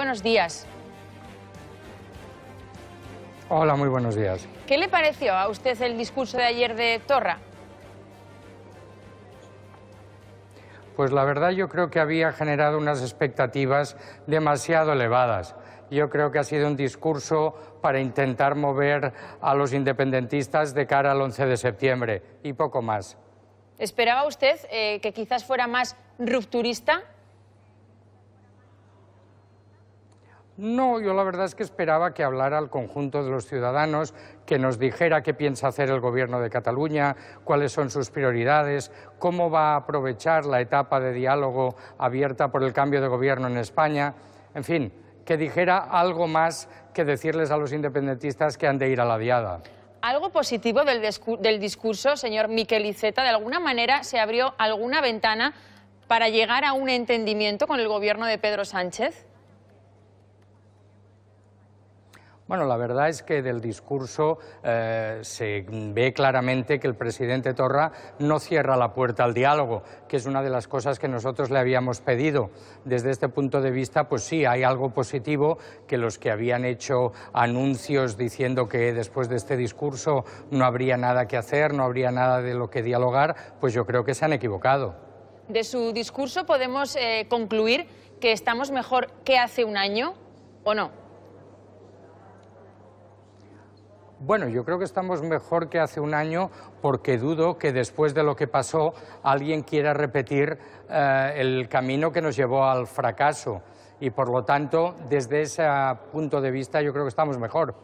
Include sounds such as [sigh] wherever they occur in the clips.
Buenos días. Hola, muy buenos días. ¿Qué le pareció a usted el discurso de ayer de Torra? Pues la verdad yo creo que había generado unas expectativas demasiado elevadas. Yo creo que ha sido un discurso para intentar mover a los independentistas de cara al 11 de septiembre y poco más. ¿Esperaba usted eh, que quizás fuera más rupturista? No, yo la verdad es que esperaba que hablara al conjunto de los ciudadanos, que nos dijera qué piensa hacer el Gobierno de Cataluña, cuáles son sus prioridades, cómo va a aprovechar la etapa de diálogo abierta por el cambio de Gobierno en España. En fin, que dijera algo más que decirles a los independentistas que han de ir a la diada. Algo positivo del, discurso, señor Miqueliceta, de alguna manera se abrió alguna ventana para llegar a un entendimiento con el Gobierno de Pedro Sánchez. Bueno, la verdad es que del discurso eh, se ve claramente que el presidente Torra no cierra la puerta al diálogo, que es una de las cosas que nosotros le habíamos pedido. Desde este punto de vista, pues sí, hay algo positivo que los que habían hecho anuncios diciendo que después de este discurso no habría nada que hacer, no habría nada de lo que dialogar, pues yo creo que se han equivocado de su discurso podemos eh, concluir que estamos mejor que hace un año o no. Bueno, yo creo que estamos mejor que hace un año porque dudo que después de lo que pasó alguien quiera repetir eh, el camino que nos llevó al fracaso y por lo tanto desde ese punto de vista yo creo que estamos mejor.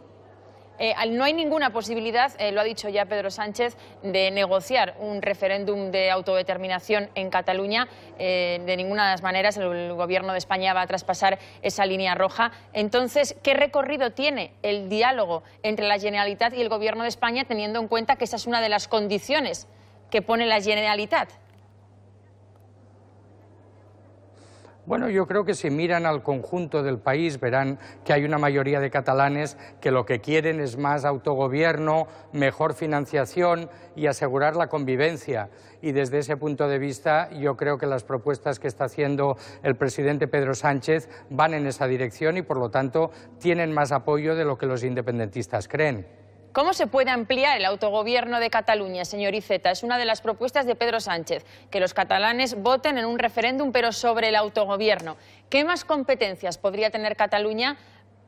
Eh, no hay ninguna posibilidad, eh, lo ha dicho ya Pedro Sánchez, de negociar un referéndum de autodeterminación en Cataluña. Eh, de ninguna de las maneras el gobierno de España va a traspasar esa línea roja. Entonces, ¿qué recorrido tiene el diálogo entre la Generalitat y el gobierno de España teniendo en cuenta que esa es una de las condiciones que pone la Generalitat? Bueno, yo creo que si miran al conjunto del país verán que hay una mayoría de catalanes que lo que quieren es más autogobierno, mejor financiación y asegurar la convivencia. Y desde ese punto de vista yo creo que las propuestas que está haciendo el presidente Pedro Sánchez van en esa dirección y por lo tanto tienen más apoyo de lo que los independentistas creen. ¿Cómo se puede ampliar el autogobierno de Cataluña, señor Iceta? Es una de las propuestas de Pedro Sánchez, que los catalanes voten en un referéndum, pero sobre el autogobierno. ¿Qué más competencias podría tener Cataluña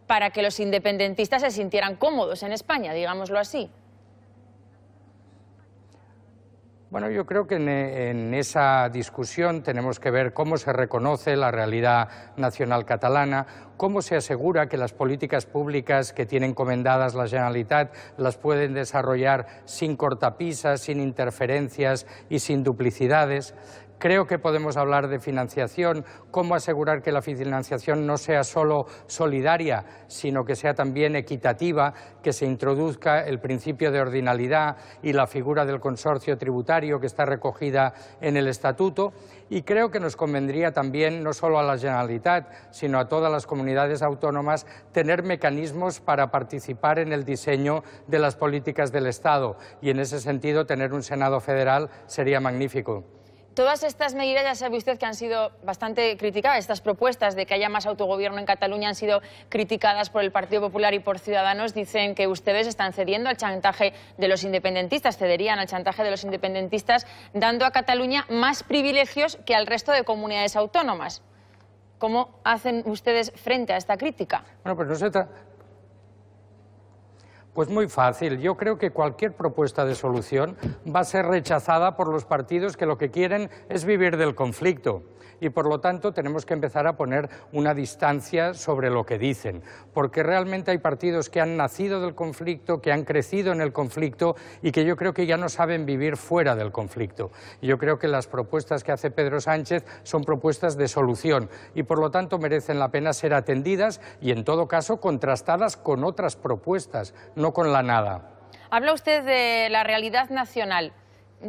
para que los independentistas se sintieran cómodos en España, digámoslo así? Bueno, yo creo que en, esa discusión tenemos que ver cómo se reconoce la realidad nacional catalana, cómo se asegura que las políticas públicas que tiene encomendadas la Generalitat las pueden desarrollar sin cortapisas, sin interferencias y sin duplicidades. Creo que podemos hablar de financiación, cómo asegurar que la financiación no sea solo solidaria, sino que sea también equitativa, que se introduzca el principio de ordinalidad y la figura del consorcio tributario que está recogida en el Estatuto. Y creo que nos convendría también, no solo a la Generalitat, sino a todas las comunidades autónomas, tener mecanismos para participar en el diseño de las políticas del Estado. Y en ese sentido, tener un Senado federal sería magnífico. Todas estas medidas ya sabe usted que han sido bastante criticadas. Estas propuestas de que haya más autogobierno en Cataluña han sido criticadas por el Partido Popular y por Ciudadanos. Dicen que ustedes están cediendo al chantaje de los independentistas, cederían al chantaje de los independentistas, dando a Cataluña más privilegios que al resto de comunidades autónomas. ¿Cómo hacen ustedes frente a esta crítica? Bueno, pues pues muy fácil. Yo creo que cualquier propuesta de solución va a ser rechazada por los partidos que lo que quieren es vivir del conflicto y por lo tanto tenemos que empezar a poner una distancia sobre lo que dicen, porque realmente hay partidos que han nacido del conflicto, que han crecido en el conflicto y que yo creo que ya no saben vivir fuera del conflicto. Yo creo que las propuestas que hace Pedro Sánchez son propuestas de solución y por lo tanto merecen la pena ser atendidas y en todo caso contrastadas con otras propuestas, no con la nada. Habla usted de la realidad nacional.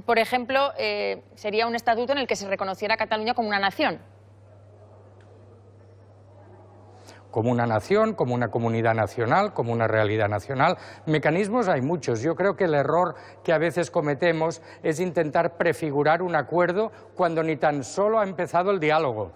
Por ejemplo, eh, sería un estatuto en el que se reconociera a Cataluña como una nación. como una nación, como una comunidad nacional, como una realidad nacional. Mecanismos hay muchos. Yo creo que el error que a veces cometemos es intentar prefigurar un acuerdo cuando ni tan solo ha empezado el diálogo.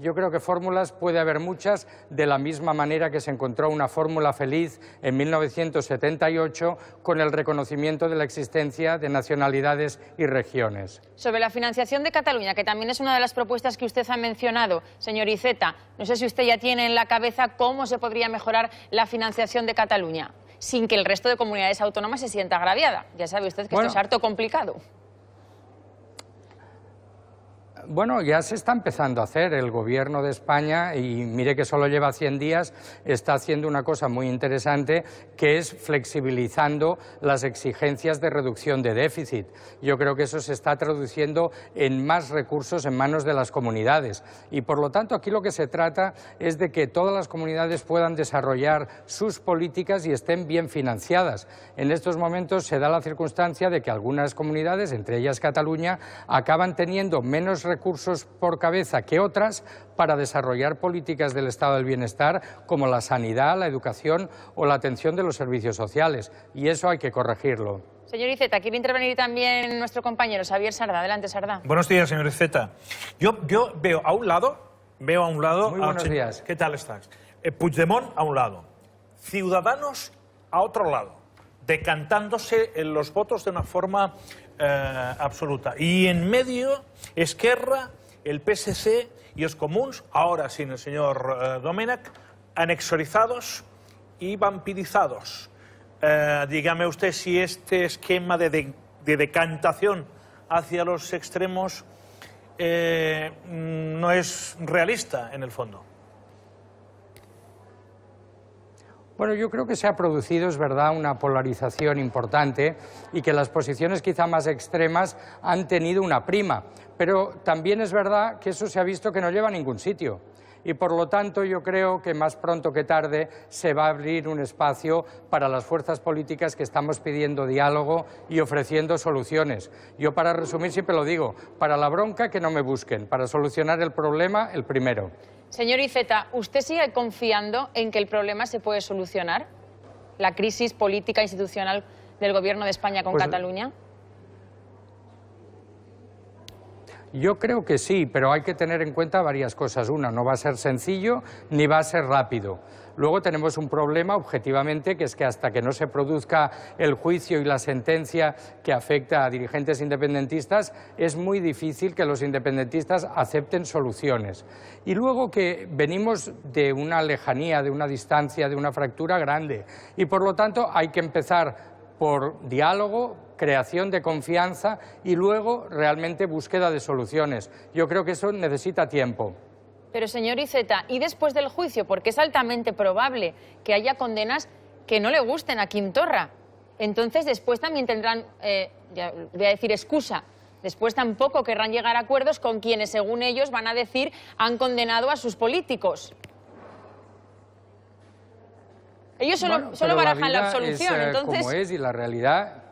Yo creo que fórmulas puede haber muchas, de la misma manera que se encontró una fórmula feliz en 1978 con el reconocimiento de la existencia de nacionalidades y regiones. Sobre la financiación de Cataluña, que también es una de las propuestas que usted ha mencionado, señor Iceta, no sé si usted ya tiene en la cabeza cómo se podría mejorar la financiación de Cataluña sin que el resto de comunidades autónomas se sienta agraviada. Ya sabe usted que esto es harto complicado. Bueno, ya se está empezando a hacer. El gobierno de España, y mire que solo lleva 100 días, está haciendo una cosa muy interesante, que es flexibilizando las exigencias de reducción de déficit. Yo creo que eso se está traduciendo en más recursos en manos de las comunidades. Y por lo tanto, aquí lo que se trata es de que todas las comunidades puedan desarrollar sus políticas y estén bien financiadas. En estos momentos se da la circunstancia de que algunas comunidades, entre ellas Cataluña, acaban teniendo menos recursos recursos por cabeza que otras para desarrollar políticas del estado del bienestar como la sanidad, la educación o la atención de los servicios sociales. Y eso hay que corregirlo. Señor Iceta, a intervenir también nuestro compañero Xavier Sarda. Adelante, Sarda. Buenos días, señor Iceta. Yo, veo a un lado, veo a un lado... buenos días. ¿Qué tal estás? Eh, Puigdemont a un lado, Ciudadanos a otro lado, decantándose en los votos de una forma eh, absoluta. Y en medio, Esquerra, el PSC y los comuns, ahora sin el señor eh, Domènech, anexorizados y vampirizados. Eh, dígame usted si este esquema de, decantación hacia los extremos mm, no es realista en el fondo. Bueno, yo creo que se ha producido, es verdad, una polarización importante y que las posiciones quizá más extremas han tenido una prima, pero también es verdad que eso se ha visto que no lleva a ningún sitio y por lo tanto yo creo que más pronto que tarde se va a abrir un espacio para las fuerzas políticas que estamos pidiendo diálogo y ofreciendo soluciones. Yo para resumir siempre lo digo, para la bronca que no me busquen, para solucionar el problema el primero. Señor Iceta, ¿usted sigue confiando en que el problema se puede solucionar? ¿La crisis política institucional del gobierno de España con pues, Cataluña? Yo creo que sí, pero hay que tener en cuenta varias cosas. Una, no va a ser sencillo ni va a ser rápido. Luego tenemos un problema, objetivamente, que es que hasta que no se produzca el juicio y la sentencia que afecta a dirigentes independentistas, es muy difícil que los independentistas acepten soluciones. Y luego que venimos de una lejanía, de una distancia, de una fractura grande. Y por lo tanto hay que empezar por diálogo, creación de confianza y luego realmente búsqueda de soluciones. Yo creo que eso necesita tiempo. Pero señor Iceta, ¿y después del juicio? Porque es altamente probable que haya condenas que no le gusten a Quintorra. Entonces después también tendrán, eh, voy a decir excusa, después tampoco querrán llegar a acuerdos con quienes, según ellos, van a decir han condenado a sus políticos. Ellos solo, barajan la, absolución, es, eh, Como es y la realidad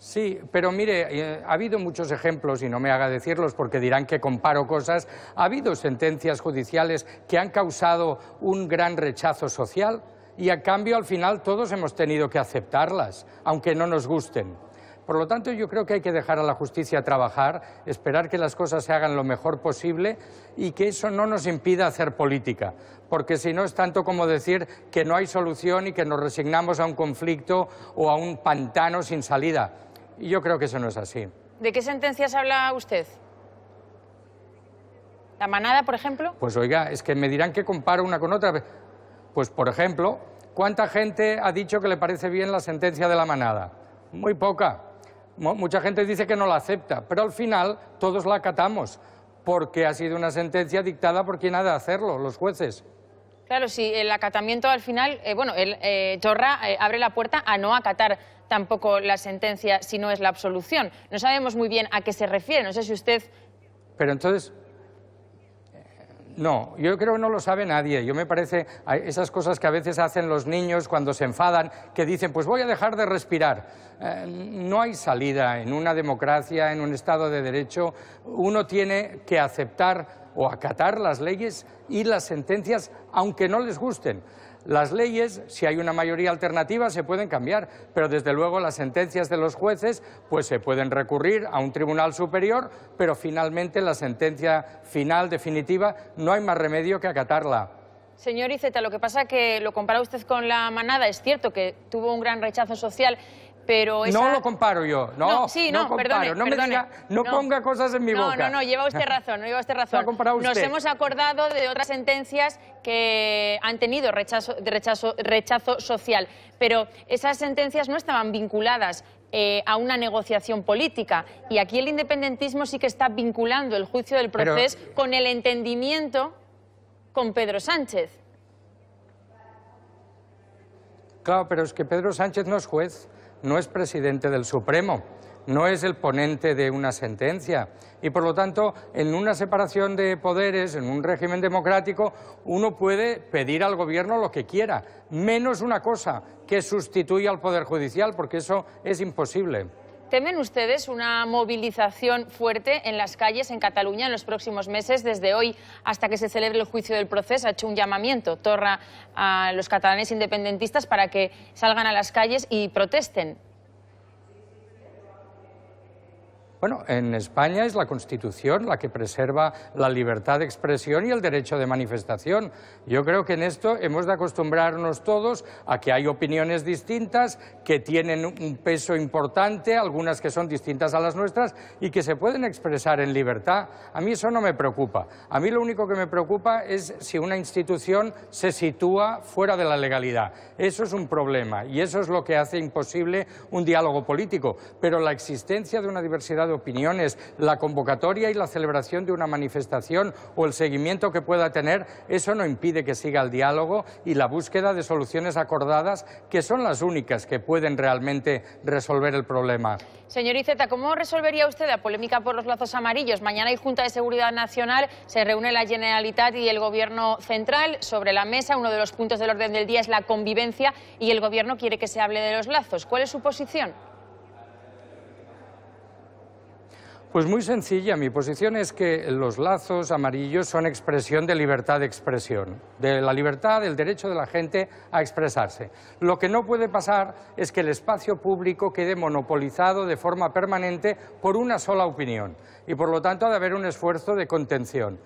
Sí, pero mire, eh, ha habido muchos ejemplos, y no me haga decirlos porque dirán que comparo cosas, ha habido sentencias judiciales que han causado un gran rechazo social y a cambio al final todos hemos tenido que aceptarlas, aunque no nos gusten. Por lo tanto, yo creo que hay que dejar a la justicia trabajar, esperar que las cosas se hagan lo mejor posible y que eso no nos impida hacer política, porque si no es tanto como decir que no hay solución y que nos resignamos a un conflicto o a un pantano sin salida y yo creo que eso no es así. ¿De qué sentencias habla usted? ¿La manada, por ejemplo? Pues oiga, es que me dirán que comparo una con otra. Pues, por ejemplo, ¿cuánta gente ha dicho que le parece bien la sentencia de la manada? Muy poca. mucha gente dice que no la acepta, pero al final todos la acatamos, porque ha sido una sentencia dictada por quien ha de hacerlo, los jueces. Claro, sí, el acatamiento al final, eh, bueno, el, Torra eh, eh, abre la puerta a no acatar tampoco la sentencia si no es la absolución. No sabemos muy bien a qué se refiere, no sé si usted... Pero entonces, no, yo creo que no lo sabe nadie. Yo me parece esas cosas que a veces hacen los niños cuando se enfadan, que dicen, pues voy a dejar de respirar. no hay salida en una democracia, en un Estado de Derecho. Uno tiene que aceptar o acatar las leyes y las sentencias, aunque no les gusten. Las leyes, si hay una mayoría alternativa, se pueden cambiar, pero desde luego las sentencias de los jueces pues se pueden recurrir a un tribunal superior, pero finalmente la sentencia final definitiva no hay más remedio que acatarla. Señor Iceta, lo que pasa es que lo compara usted con la manada, es cierto que tuvo un gran rechazo social no lo comparo yo, no, sí, no, no me no, ponga cosas en mi boca. No, no, no, lleva usted razón, no lleva usted [laughs] razón. Nos hemos acordado de otras sentencias que han tenido rechazo, social, pero esas sentencias no estaban vinculadas eh, a una negociación política. Y aquí el independentismo sí que está vinculando el juicio del proceso con el entendimiento con Pedro Sánchez. Claro, pero es que Pedro Sánchez no es juez no es presidente del Supremo, no es el ponente de una sentencia. Y por lo tanto, en una separación de poderes, en un régimen democrático, uno puede pedir al gobierno lo que quiera, menos una cosa, que sustituya al Poder Judicial, porque eso es imposible. ¿Temen ustedes una movilización fuerte en las calles en Cataluña en los próximos meses, desde hoy hasta que se celebre el juicio del proceso? Ha hecho un llamamiento, Torra, a los catalanes independentistas para que salgan a las calles y protesten. Bueno, en España es la Constitución la que preserva la libertad de expresión y el derecho de manifestación. Yo creo que en esto hemos de acostumbrarnos todos a que hay opiniones distintas, que tienen un peso importante, algunas que son distintas a las nuestras y que se pueden expresar en libertad. A mí eso no me preocupa. A mí lo único que me preocupa es si una institución se sitúa fuera de la legalidad. Eso es un problema y eso es lo que hace imposible un diálogo político. Pero la existencia de una diversidad opiniones, la convocatoria y la celebración de una manifestación o el seguimiento que pueda tener, eso no impide que siga el diálogo y la búsqueda de soluciones acordadas que son las únicas que pueden realmente resolver el problema. Señor Iceta, ¿cómo resolvería usted la polémica por los lazos amarillos? Mañana hay Junta de Seguridad Nacional, se reúne la Generalitat y el Gobierno Central sobre la mesa. Uno de los puntos del orden del día es la convivencia y el Gobierno quiere que se hable de los lazos. ¿Cuál es su posición? Pues muy sencilla. Mi posición es que los lazos amarillos son expresión de libertad de expresión, de la libertad, del derecho de la gente a expresarse. Lo que no puede pasar es que el espacio público quede monopolizado de forma permanente por una sola opinión y, por lo tanto, ha de haber un esfuerzo de contención.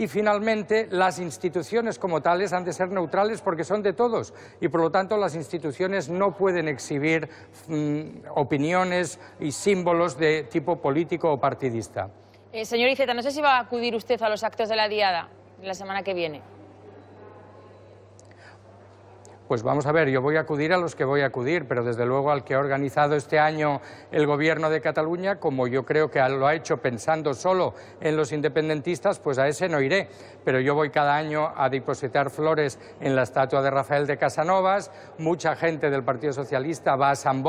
Y finalmente, las instituciones como tales han de ser neutrales porque son de todos y por lo tanto las instituciones no pueden exhibir mm, opiniones y símbolos de tipo político o partidista. Eh, señor Iceta, no sé si va a acudir usted a los actos de la Diada la semana que viene pues vamos a ver, yo voy a acudir a los que voy a acudir, pero desde luego al que ha organizado este año el gobierno de Cataluña, como yo creo que lo ha hecho pensando solo en los independentistas, pues a ese no iré. Pero yo voy cada año a depositar flores en la estatua de Rafael de Casanovas, mucha gente del Partido Socialista va a San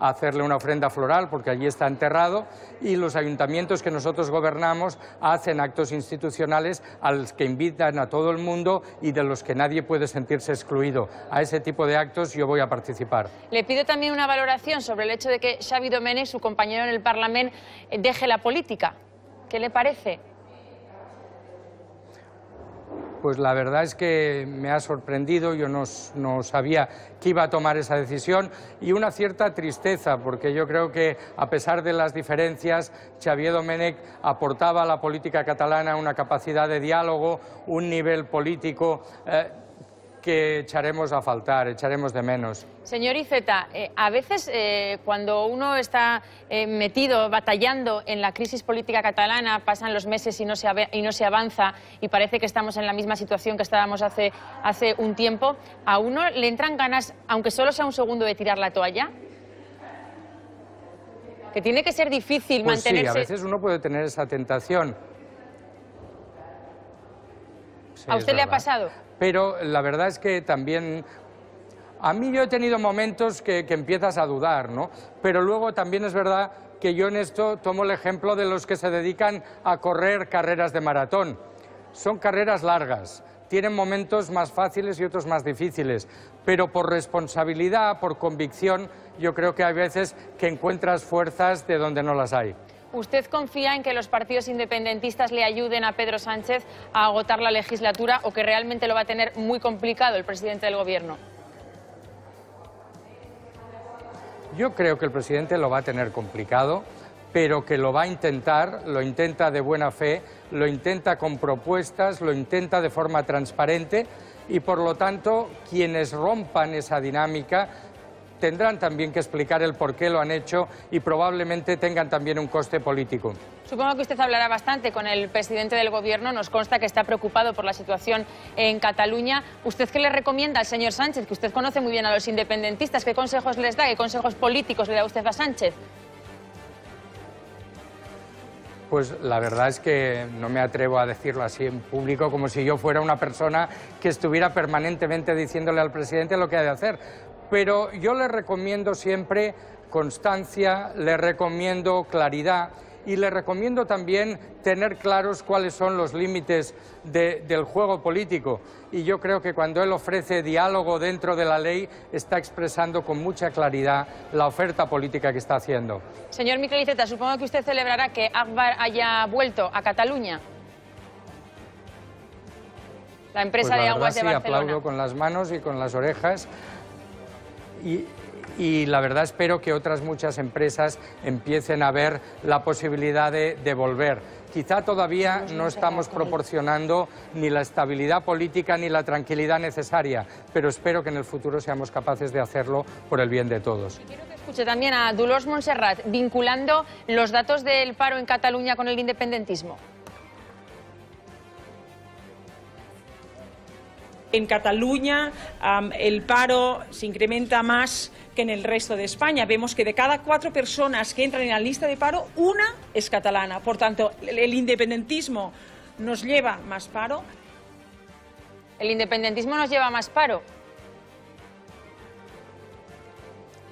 a hacerle una ofrenda floral porque allí está enterrado y los ayuntamientos que nosotros gobernamos hacen actos institucionales a los que invitan a todo el mundo y de los que nadie puede sentirse excluido a ese tipo de actos yo voy a participar. Le pido también una valoración sobre el hecho de que Xavi Domenech, su compañero en el Parlamento, eh, deje la política. ¿Qué le parece? Pues la verdad es que me ha sorprendido, yo no, sabía que iba a tomar esa decisión y una cierta tristeza, porque yo creo que a pesar de las diferencias, Xavier Domenech aportaba a la política catalana una capacidad de diálogo, un nivel político. Eh, que echaremos a faltar, echaremos de menos. Señor Iceta, eh, a veces eh, cuando uno está eh, metido, batallando en la crisis política catalana, pasan los meses y no, se y no se avanza y parece que estamos en la misma situación que estábamos hace, hace un tiempo, ¿a uno le entran ganas, aunque solo sea un segundo, de tirar la toalla? Que tiene que ser difícil mantenerse... Pues sí, a veces uno puede tener esa tentación ¿A usted le ha pasado? Pero la verdad es que también a mí yo he tenido momentos que, que, empiezas a dudar, ¿no? Pero luego también es verdad que yo en esto tomo el ejemplo de los que se dedican a correr carreras de maratón. Son carreras largas, tienen momentos más fáciles y otros más difíciles, pero por responsabilidad, por convicción, yo creo que hay veces que encuentras fuerzas de donde no las hay. ¿Usted confía en que los partidos independentistas le ayuden a Pedro Sánchez a agotar la legislatura o que realmente lo va a tener muy complicado el presidente del Gobierno? Yo creo que el presidente lo va a tener complicado, pero que lo va a intentar, lo intenta de buena fe, lo intenta con propuestas, lo intenta de forma transparente y por lo tanto quienes rompan esa dinámica, tendrán también que explicar el por qué lo han hecho y probablemente tengan también un coste político. Supongo que usted hablará bastante con el presidente del Gobierno. Nos consta que está preocupado por la situación en Cataluña. ¿Usted qué le recomienda al señor Sánchez, que usted conoce muy bien a los independentistas? ¿Qué consejos les da? ¿Qué consejos políticos le da usted a Sánchez? Pues la verdad es que no me atrevo a decirlo así en público, como si yo fuera una persona que estuviera permanentemente diciéndole al presidente lo que ha de hacer pero yo le recomiendo siempre constancia, le recomiendo claridad y le recomiendo también tener claros cuáles son los límites del juego político. Y yo creo que cuando él ofrece diálogo dentro de la ley, está expresando con mucha claridad la oferta política que está haciendo. Señor Iceta, supongo que usted celebrará que Akbar haya vuelto a Cataluña. La empresa de pues la de aguas verdad, de Barcelona. Sí, aplaudo con las manos y con las orejas y, la verdad espero que otras muchas empresas empiecen a ver la posibilidad de, devolver. volver. Quizá todavía no estamos proporcionando ni la estabilidad política ni la tranquilidad necesaria, pero espero que en el futuro seamos capaces de hacerlo por el bien de todos. Quiero que escuche también a Dulos Montserrat vinculando los datos del paro en Cataluña con el independentismo. En Cataluña el paro se incrementa más que en el resto de España. Vemos que de cada cuatro personas que entran en la lista de paro, una es catalana. Por tanto, el independentismo nos lleva más paro. ¿El independentismo nos lleva más paro?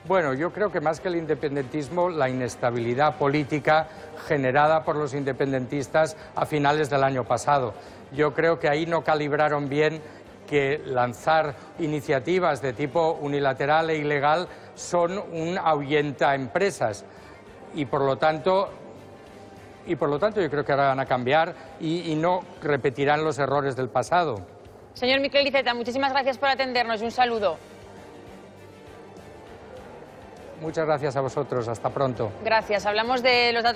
Bueno, yo creo que más que el independentismo, la inestabilidad política generada por los independentistas a finales del año pasado. Yo creo que ahí no calibraron bien que lanzar iniciativas de tipo unilateral e ilegal son un ahuyenta empresas y por lo tanto y por lo tanto yo creo que ahora van a cambiar y, no repetirán los errores del pasado. Señor Miquel Liceta, muchísimas gracias por atendernos y un saludo. Muchas gracias a vosotros, hasta pronto. Gracias, hablamos de los datos